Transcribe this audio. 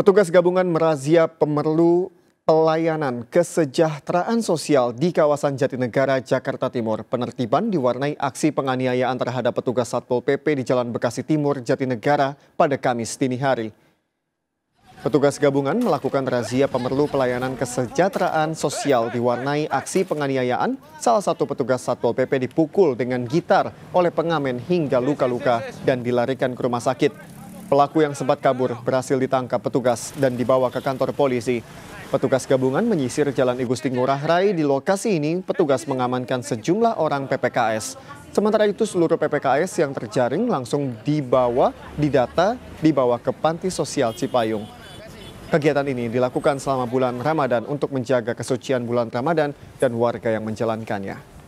Petugas gabungan merazia pemerlu pelayanan kesejahteraan sosial di kawasan Jatinegara, Jakarta Timur. Penertiban diwarnai aksi penganiayaan terhadap petugas Satpol PP di Jalan Bekasi Timur, Jatinegara pada Kamis dini hari. Petugas gabungan melakukan razia pemerlu pelayanan kesejahteraan sosial diwarnai aksi penganiayaan. Salah satu petugas Satpol PP dipukul dengan gitar oleh pengamen hingga luka-luka dan dilarikan ke rumah sakit. Pelaku yang sempat kabur berhasil ditangkap petugas dan dibawa ke kantor polisi. Petugas gabungan menyisir Jalan Igusti Ngurah Rai. Di lokasi ini, petugas mengamankan sejumlah orang PPKS. Sementara itu, seluruh PPKS yang terjaring langsung dibawa, didata, dibawa ke Panti Sosial Cipayung. Kegiatan ini dilakukan selama bulan Ramadan untuk menjaga kesucian bulan Ramadan dan warga yang menjalankannya.